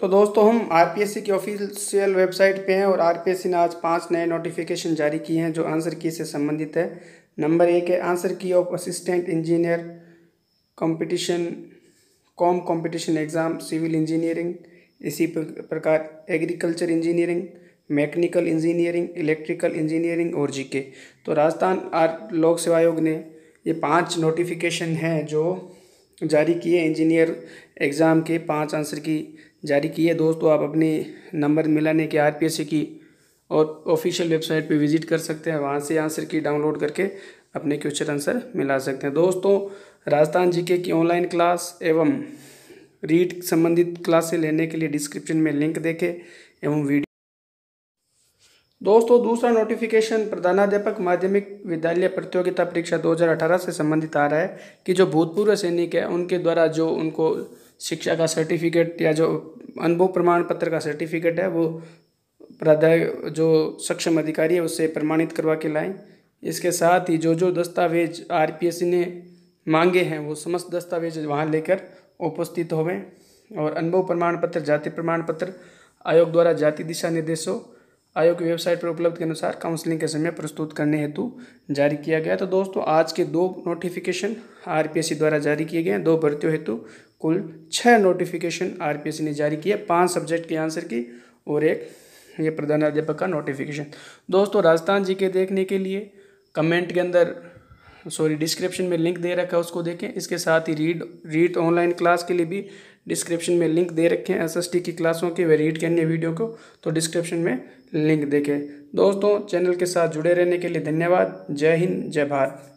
तो दोस्तों हम सी की ऑफिशियल वेबसाइट पे हैं और सी ने आज पांच नए नोटिफिकेशन जारी किए हैं जो आंसर की से संबंधित है नंबर एक है answer key of assistant engineer competition कॉम कंपटीशन एग्ज़ाम सिविल इंजीनियरिंग इसी प्रकार agriculture engineering mechanical engineering electrical engineering और के तो राजस्थान आर लोक सेवा आयोग ने ये पांच नोटिफिकेशन हैं जो जारी किए इंजीनियर एग्ज़ाम के पांच आंसर की जारी की है दोस्तों आप अपने नंबर मिलाने के आर की और ऑफिशियल वेबसाइट पे विजिट कर सकते हैं वहाँ से आंसर की डाउनलोड करके अपने क्वेश्चन आंसर मिला सकते हैं दोस्तों राजस्थान जीके की ऑनलाइन क्लास एवं रीड संबंधित क्लासें लेने के लिए डिस्क्रिप्शन में लिंक देखें एवं वीडियो दोस्तों दूसरा नोटिफिकेशन प्रधानाध्यापक माध्यमिक विद्यालय प्रतियोगिता परीक्षा दो से संबंधित आ रहा है कि जो भूतपूर्व सैनिक है उनके द्वारा जो उनको शिक्षा का सर्टिफिकेट या जो अनुभव प्रमाण पत्र का सर्टिफिकेट है वो प्राध्याय जो सक्षम अधिकारी है उससे प्रमाणित करवा के लाएं इसके साथ ही जो जो दस्तावेज आर ने मांगे हैं वो समस्त दस्तावेज वहाँ लेकर उपस्थित होवें और अनुभव प्रमाण पत्र जाति प्रमाण पत्र आयोग द्वारा जाति दिशा निर्देशों आयोग की वेबसाइट पर उपलब्ध के अनुसार काउंसलिंग के समय प्रस्तुत करने हेतु जारी किया गया तो दोस्तों आज के दो नोटिफिकेशन आरपीएससी द्वारा जारी किए गए दो भर्तियों हेतु कुल छः नोटिफिकेशन आरपीएससी ने जारी किया पाँच सब्जेक्ट के आंसर की और एक ये प्रधानाध्यापक का नोटिफिकेशन दोस्तों राजस्थान जी के देखने के लिए कमेंट के अंदर सॉरी डिस्क्रिप्शन में लिंक दे रखा है उसको देखें इसके साथ ही रीड रीड ऑनलाइन क्लास के लिए भी डिस्क्रिप्शन में लिंक दे रखे हैं एसएसटी की क्लासों के वे रीड करने वीडियो को तो डिस्क्रिप्शन में लिंक देखें दोस्तों चैनल के साथ जुड़े रहने के लिए धन्यवाद जय हिंद जय भारत